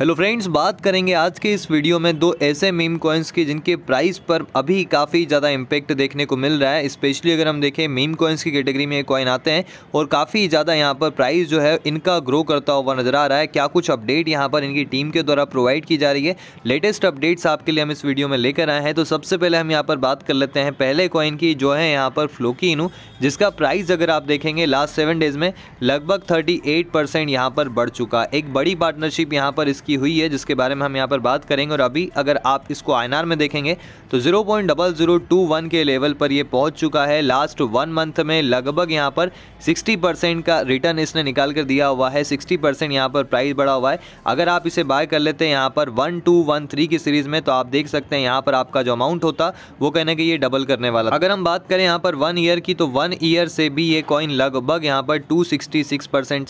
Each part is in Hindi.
हेलो फ्रेंड्स बात करेंगे आज के इस वीडियो में दो ऐसे मीम कॉइन्स की जिनके प्राइस पर अभी काफ़ी ज़्यादा इम्पैक्ट देखने को मिल रहा है स्पेशली अगर हम देखें मीम कॉइन्स की कैटेगरी में कॉइन आते हैं और काफ़ी ज़्यादा यहाँ पर प्राइस जो है इनका ग्रो करता हुआ नज़र आ रहा है क्या कुछ अपडेट यहाँ पर इनकी टीम के द्वारा प्रोवाइड की जा रही है लेटेस्ट अपडेट्स आपके लिए हम इस वीडियो में लेकर आए हैं तो सबसे पहले हम यहाँ पर बात कर लेते हैं पहले कॉइन की जो है यहाँ पर फ्लोकी जिसका प्राइस अगर आप देखेंगे लास्ट सेवन डेज़ में लगभग थर्टी एट परसेंट यहाँ पर बढ़ चुका एक बड़ी पार्टनरशिप यहाँ पर इसकी की हुई है जिसके बारे में हम यहाँ पर बात करेंगे और अभी अगर आप इसको आई में देखेंगे तो 0.0021 के लेवल पर ये पहुँच चुका है लास्ट वन मंथ में लगभग यहाँ पर 60 का रिटर्न इसने निकाल कर दिया हुआ है 60 परसेंट यहाँ पर प्राइस बढ़ा हुआ है अगर आप इसे बाय कर लेते हैं यहाँ पर वन टू वन थ्री की सीरीज़ में तो आप देख सकते हैं यहाँ पर आपका जो अमाउंट होता वो कहने के ये डबल करने वाला अगर हम बात करें यहाँ पर वन ईयर की तो वन ईयर से भी ये कॉइन लगभग यहाँ पर टू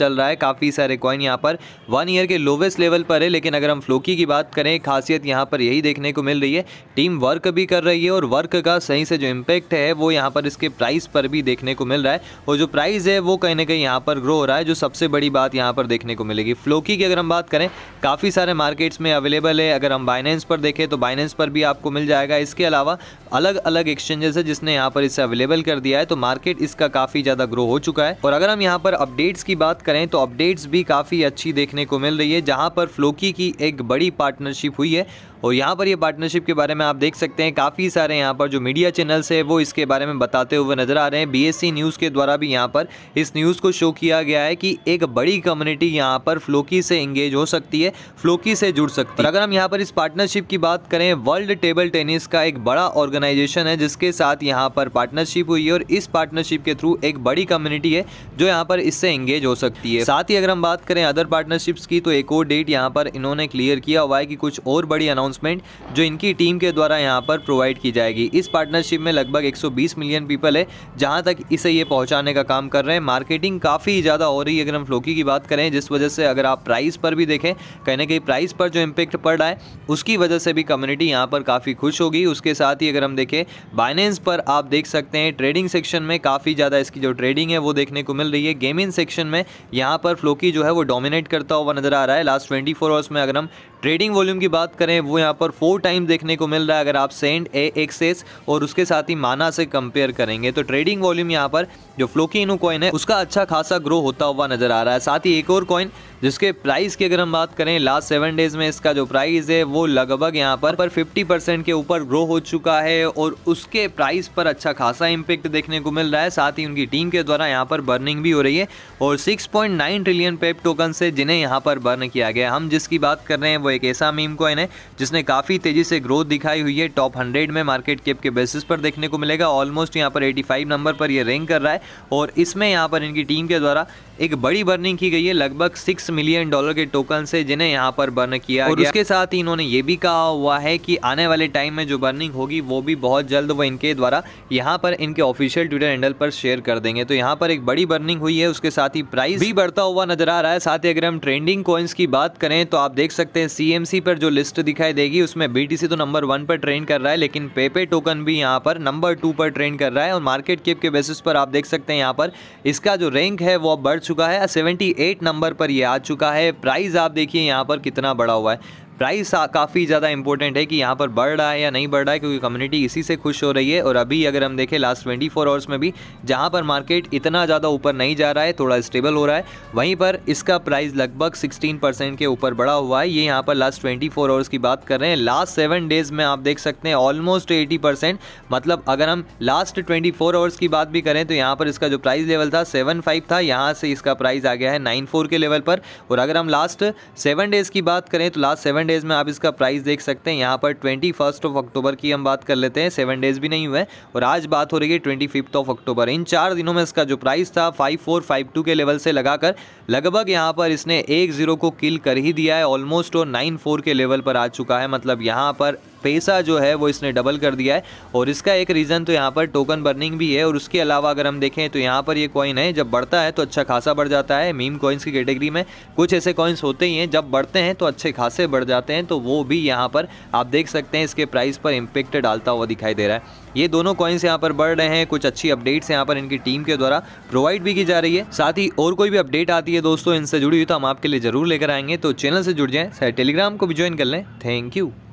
चल रहा है काफ़ी सारे कॉइन यहाँ पर वन ईयर के लोवेस्ट लेवल पर है लेकिन अगर हम फ्लोकी की बात करें खासियत यहाँ पर यही देखने को मिल रही है टीम वर्क भी कर रही है और वर्क का सही से जो इम्पैक्ट है वो यहाँ पर इसके प्राइस पर भी देखने को मिल रहा है और जो प्राइस है वो कहीं ना कहीं यहाँ पर ग्रो हो रहा है जो सबसे बड़ी बात यहाँ पर देखने को मिलेगी फ्लोकी की अगर हम बात करें काफ़ी सारे मार्केट्स में अवेलेबल है अगर हम बाइनेंस पर देखें तो बाइनेंस पर भी आपको मिल जाएगा इसके अलावा अलग अलग एक्सचेंजेस है जिसने यहाँ पर इसे अवेलेबल कर दिया है तो मार्केट इसका काफ़ी ज़्यादा ग्रो हो चुका है और अगर हम यहाँ पर अपडेट्स की बात करें तो अपडेट्स भी काफ़ी अच्छी देखने को मिल रही है जहाँ पर फ्लो नोकी की एक बड़ी पार्टनरशिप हुई है और यहाँ पर ये पार्टनरशिप के बारे में आप देख सकते हैं काफ़ी सारे यहाँ पर जो मीडिया चैनल्स है वो इसके बारे में बताते हुए नज़र आ रहे हैं बीएससी न्यूज़ के द्वारा भी यहाँ पर इस न्यूज़ को शो किया गया है कि एक बड़ी कम्युनिटी यहाँ पर फ्लोकी से इंगेज हो सकती है फ्लोकी से जुड़ सकती है अगर हम यहाँ पर इस पार्टनरशिप की बात करें वर्ल्ड टेबल टेनिस का एक बड़ा ऑर्गेनाइजेशन है जिसके साथ यहाँ पर पार्टनरशिप हुई है और इस पार्टनरशिप के थ्रू एक बड़ी कम्युनिटी है जो यहाँ पर इससे इंगेज हो सकती है साथ ही अगर हम बात करें अदर पार्टनरशिप्स की तो एक और डेट यहाँ पर इन्होंने क्लियर किया हुआ है कि कुछ और बड़ी अनाउंस अनाउंसमेंट जो इनकी टीम के द्वारा यहाँ पर प्रोवाइड की जाएगी इस पार्टनरशिप में लगभग 120 मिलियन पीपल है जहाँ तक इसे ये पहुँचाने का काम कर रहे हैं मार्केटिंग काफ़ी ज़्यादा हो रही है अगर हम फ्लोकी की बात करें जिस वजह से अगर आप प्राइस पर भी देखें कहीं ना कहीं प्राइस पर जो इम्पेक्ट पड़ रहा है उसकी वजह से भी कम्युनिटी यहाँ पर काफ़ी खुश होगी उसके साथ ही अगर हम देखें बाइनेंस पर आप देख सकते हैं ट्रेडिंग सेक्शन में काफ़ी ज़्यादा इसकी जो ट्रेडिंग है वो देखने को मिल रही है गेमिंग सेक्शन में यहाँ पर फ्लोकी जो है वो डोमिनेट करता हुआ नजर आ रहा है लास्ट ट्वेंटी फोर आवर्स में अगर हम ट्रेडिंग वॉल्यूम की बात करें वो यहाँ पर फोर टाइम देखने को मिल रहा है अगर आप सेंड ए एक्सेस और उसके साथ ही माना से कंपेयर करेंगे तो ट्रेडिंग वॉल्यूम यहाँ पर जो फ्लोकिनो कॉइन है उसका अच्छा खासा ग्रो होता हुआ नजर आ रहा है साथ ही एक और कॉइन जिसके प्राइस की अगर हम बात करें लास्ट सेवन डेज में इसका जो प्राइस है वो लगभग यहाँ पर पर 50 परसेंट के ऊपर ग्रो हो चुका है और उसके प्राइस पर अच्छा खासा इम्पेक्ट देखने को मिल रहा है साथ ही उनकी टीम के द्वारा यहाँ पर बर्निंग भी हो रही है और 6.9 ट्रिलियन पेप टोकन से जिन्हें यहाँ पर बर्न किया गया हम जिसकी बात कर रहे हैं वो एक ऐसा मीम कॉइन है जिस जिसने काफ़ी तेज़ी से ग्रोथ दिखाई हुई है टॉप हंड्रेड में मार्केट कैप के बेसिस पर देखने को मिलेगा ऑलमोस्ट यहाँ पर 85 नंबर पर यह रैंक कर रहा है और इसमें यहाँ पर इनकी टीम के द्वारा एक बड़ी बर्निंग की गई है लगभग सिक्स मिलियन डॉलर के टोकन से जिन्हें यहाँ पर बर्न किया और गया। उसके साथ ही इन्होंने ये भी कहा हुआ है कि आने वाले टाइम में जो बर्निंग होगी वो भी बहुत जल्द वो इनके द्वारा यहाँ पर इनके ऑफिशियल ट्विटर हैंडल पर शेयर कर देंगे तो यहाँ पर एक बड़ी बर्निंग हुई है उसके साथ ही प्राइस भी बढ़ता हुआ नजर आ रहा है साथ ही अगर हम ट्रेंडिंग कॉइन्स की बात करें तो आप देख सकते हैं सी पर जो लिस्ट दिखाई देगी उसमें बी तो नंबर वन पर ट्रेंड कर रहा है लेकिन पेपे टोकन भी यहाँ पर नंबर टू पर ट्रेंड कर रहा है और मार्केट केप के बेसिस पर आप देख सकते हैं यहाँ पर इसका जो रैंक है वो बढ़ चुका है सेवेंटी नंबर पर ये आ चुका है प्राइस आप देखिए यहाँ पर कितना बड़ा हुआ है प्राइस काफ़ी ज़्यादा इंपॉर्टेंट है कि यहाँ पर बढ़ रहा है या नहीं बढ़ रहा है क्योंकि कम्युनिटी इसी से खुश हो रही है और अभी अगर हम देखें लास्ट ट्वेंटी फोर आवर्स में भी जहाँ पर मार्केट इतना ज़्यादा ऊपर नहीं जा रहा है थोड़ा स्टेबल हो रहा है वहीं पर इसका प्राइस लगभग सिक्सटीन परसेंट के ऊपर बढ़ा हुआ है ये यहाँ पर लास्ट ट्वेंटी फोर आवर्स की बात कर रहे हैं लास्ट सेवन डेज़ में आप देख सकते हैं ऑलमोस्ट एटी परसेंट मतलब अगर हम लास्ट ट्वेंटी फोर आवर्स की बात भी करें तो यहाँ पर इसका जो प्राइस लेवल था सेवन फाइव था यहाँ से इसका प्राइस आ गया है नाइन फोर के लेवल पर और अगर हम लास्ट सेवन डेज़ की बात करें तो लास्ट सेवन डेज़ में आप इसका प्राइस देख सकते हैं यहाँ पर ट्वेंटी फर्स्ट ऑफ अक्टूबर की हम बात कर लेते हैं सेवन डेज़ भी नहीं हुए और आज बात हो रही है ट्वेंटी फिफ्थ ऑफ अक्टूबर इन चार दिनों में इसका जो प्राइस था फाइव फोर फाइव टू के लेवल से लगाकर लगभग यहाँ पर इसने एक ज़ीरो को किल कर ही दिया है ऑलमोस्ट और नाइन फोर के लेवल पर आ चुका है मतलब यहाँ पर पैसा जो है वो इसने डबल कर दिया है और इसका एक रीज़न तो यहाँ पर टोकन बर्निंग भी है और उसके अलावा अगर हम देखें तो यहाँ पर ये कॉइन है जब बढ़ता है तो अच्छा खासा बढ़ जाता है मीम कॉइन्स की कैटेगरी में कुछ ऐसे कॉइन्स होते ही हैं जब बढ़ते हैं तो अच्छे खासे बढ़ जाते हैं तो वो भी यहाँ पर आप देख सकते हैं इसके प्राइस पर इम्पेक्ट डालता हुआ दिखाई दे रहा है ये दोनों कॉइन्स यहाँ पर बढ़ रहे हैं कुछ अच्छी अपडेट्स यहाँ पर इनकी टीम के द्वारा प्रोवाइड भी की जा रही है साथ ही और कोई भी अपडेट आती है दोस्तों इनसे जुड़ी हुई तो हम आपके लिए जरूर लेकर आएंगे तो चैनल से जुड़ जाएं टेलीग्राम को भी ज्वाइन कर लें थैंक यू